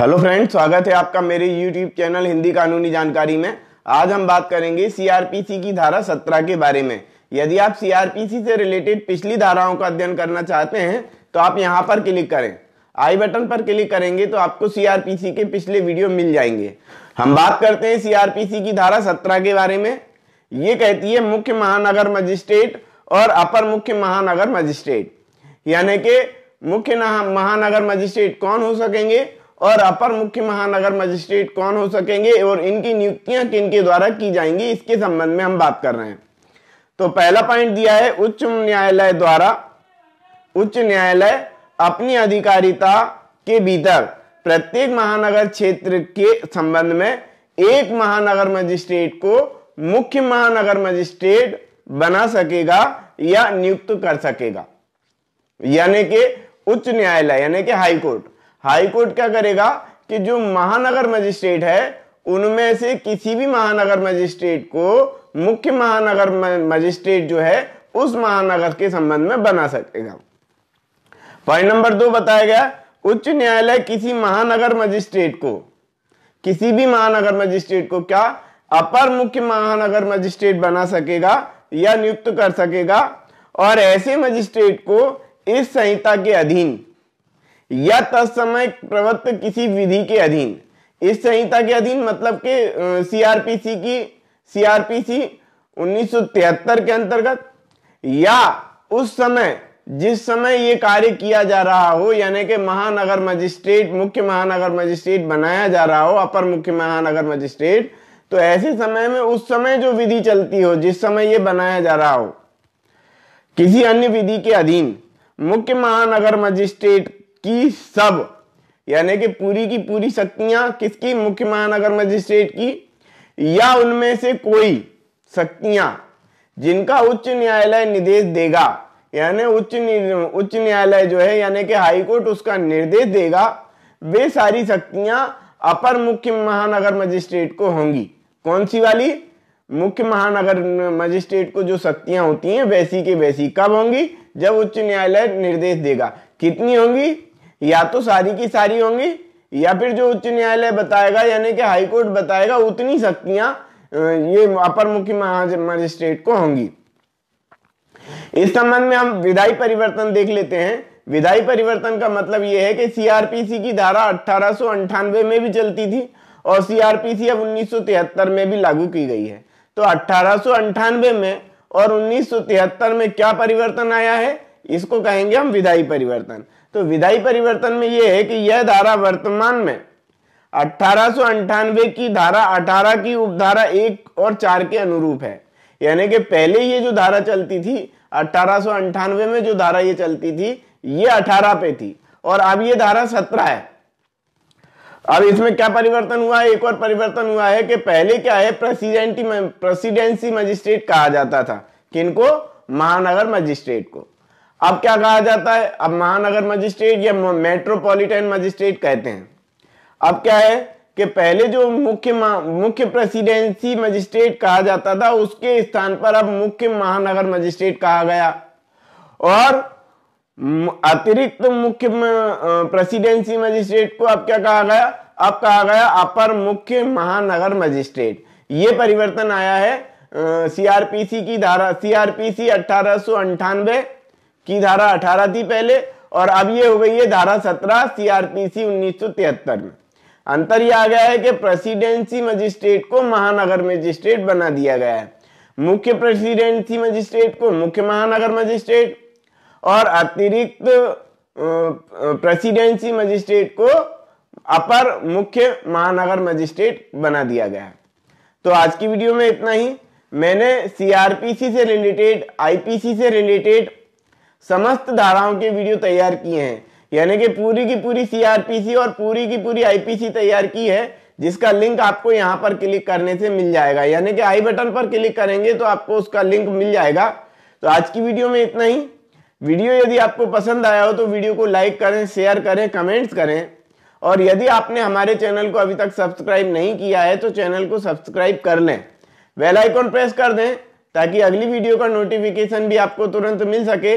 hello friends स्वागत है आपका मेरे यूट्यूब चैनल हिंदी कानूनी जानकारी में आज हम बात करेंगे सीआरपीसी की धारा सत्रह के बारे में यदि आप सीआरपीसी से रिलेटेड पिछली धाराओं का अध्ययन करना चाहते हैं तो आप यहां पर क्लिक करें आई बटन पर क्लिक करेंगे तो आपको सीआरपीसी के पिछले वीडियो मिल जाएंगे हम बात करते हैं सीआरपीसी की धारा सत्रह के बारे में ये कहती है मुख्य महानगर मजिस्ट्रेट और अपर मुख्य महानगर मजिस्ट्रेट यानी कि मुख्य महानगर मजिस्ट्रेट कौन हो सकेंगे और अपर मुख्य महानगर मजिस्ट्रेट कौन हो सकेंगे और इनकी नियुक्तियां किन के द्वारा की जाएंगी इसके संबंध में हम बात कर रहे हैं तो पहला पॉइंट दिया है उच्च न्यायालय द्वारा उच्च न्यायालय अपनी अधिकारिता के भीतर प्रत्येक महानगर क्षेत्र के संबंध में एक महानगर मजिस्ट्रेट को मुख्य महानगर मजिस्ट्रेट बना सकेगा या नियुक्त कर सकेगा यानी कि उच्च न्यायालय यानी कि हाईकोर्ट हाई कोर्ट क्या करेगा कि जो महानगर मजिस्ट्रेट है उनमें से किसी भी महानगर मजिस्ट्रेट को मुख्य महानगर मजिस्ट्रेट जो है उस महानगर के संबंध में बना सकेगा पॉइंट नंबर दो बताया गया उच्च न्यायालय किसी महानगर मजिस्ट्रेट को किसी भी महानगर मजिस्ट्रेट को क्या अपर मुख्य महानगर मजिस्ट्रेट बना सकेगा या नियुक्त कर सकेगा और ऐसे मजिस्ट्रेट को इस संहिता के अधीन या तत्समय प्रवृत्त किसी विधि के अधीन इस संहिता के अधीन मतलब के सीआरपीसी की सीआरपीसी 1973 के अंतर्गत या उस समय जिस समय ये कार्य किया जा रहा हो यानी कि महानगर मजिस्ट्रेट मुख्य महानगर मजिस्ट्रेट बनाया जा रहा हो अपर मुख्य महानगर मजिस्ट्रेट तो ऐसे समय में उस समय जो विधि चलती हो जिस समय ये बनाया जा रहा हो किसी अन्य विधि के अधीन मुख्य महानगर मजिस्ट्रेट की सब यानी कि पूरी की पूरी शक्तियां किसकी मुख्य महानगर मजिस्ट्रेट की या उनमें से कोई शक्तियां जिनका उच्च न्यायालय निर्देश देगा यानी उच्च उच्च न्यायालय जो है यानी कि हाईकोर्ट उसका निर्देश देगा वे सारी शक्तियां अपर मुख्य महानगर मजिस्ट्रेट को होंगी कौन सी वाली मुख्य महानगर मजिस्ट्रेट को जो शक्तियां होती हैं वैसी के वैसी कब होंगी जब उच्च न्यायालय निर्देश देगा कितनी होंगी या तो सारी की सारी होंगी या फिर जो उच्च न्यायालय बताएगा यानी कि हाई कोर्ट बताएगा उतनी शक्तियां ये अपर मुख्य मजिस्ट्रेट को होंगी इस संबंध में हम विधायी परिवर्तन देख लेते हैं विधायी परिवर्तन का मतलब यह है कि सीआरपीसी की धारा अठारह में भी चलती थी और सीआरपीसी अब 1973 में भी लागू की गई है तो अठारह में और 1973 में क्या परिवर्तन आया है इसको कहेंगे हम विधायी परिवर्तन तो विधाई परिवर्तन में यह है कि यह धारा वर्तमान में अठारह की धारा 18 की उपधारा एक और चार के अनुरूप है यानी कि पहले ये जो धारा चलती थी अठारह में जो धारा ये चलती थी ये अठारह पे थी और अब ये धारा सत्रह है अब इसमें क्या परिवर्तन हुआ है एक और परिवर्तन हुआ है कि पहले क्या है प्रेसिडेंटी प्रेसिडेंसी मजिस्ट्रेट कहा जाता था किनको महानगर मजिस्ट्रेट को अब क्या कहा जाता है अब महानगर मजिस्ट्रेट या मेट्रोपॉलिटन मजिस्ट्रेट कहते हैं अब क्या है कि पहले जो मुख्य मुख्य प्रेसिडेंसी मजिस्ट्रेट कहा जाता था उसके स्थान पर अब मुख्य महानगर मजिस्ट्रेट कहा गया और अतिरिक्त मुख्य प्रेसिडेंसी मजिस्ट्रेट को अब क्या कहा गया अब कहा गया अपर मुख्य महानगर मजिस्ट्रेट यह परिवर्तन आया है सीआरपीसी की धारा सीआरपीसी अठारह अंठानवे की धारा अठारह थी पहले और अब ये हो गई है धारा सत्रह सीआरपीसी 1973 में अंतर यह आ गया है कि प्रेसिडेंसी मजिस्ट्रेट को महानगर मजिस्ट्रेट बना दिया गया है मुख्य प्रेसिडेंसी मजिस्ट्रेट को मुख्य महानगर मजिस्ट्रेट और अतिरिक्त प्रेसिडेंसी मजिस्ट्रेट को अपर मुख्य महानगर मजिस्ट्रेट बना दिया गया है तो आज की वीडियो में इतना ही मैंने सीआरपीसी से रिलेटेड आईपीसी से रिलेटेड समस्त धाराओं के वीडियो तैयार किए हैं यानी कि पूरी की पूरी सीआरपीसी और पूरी की पूरी आईपीसी तैयार की है जिसका लिंक आपको यहां पर क्लिक करने से मिल जाएगा यानी कि आई बटन पर क्लिक करेंगे तो आपको उसका लिंक मिल जाएगा तो आज की वीडियो में इतना ही वीडियो यदि आपको पसंद आया हो तो वीडियो को लाइक करें शेयर करें कमेंट्स करें और यदि आपने हमारे चैनल को अभी तक सब्सक्राइब नहीं किया है तो चैनल को सब्सक्राइब कर लें वेलाइकॉन आइकॉन प्रेस कर दें ताकि अगली वीडियो का नोटिफिकेशन भी आपको तुरंत मिल सके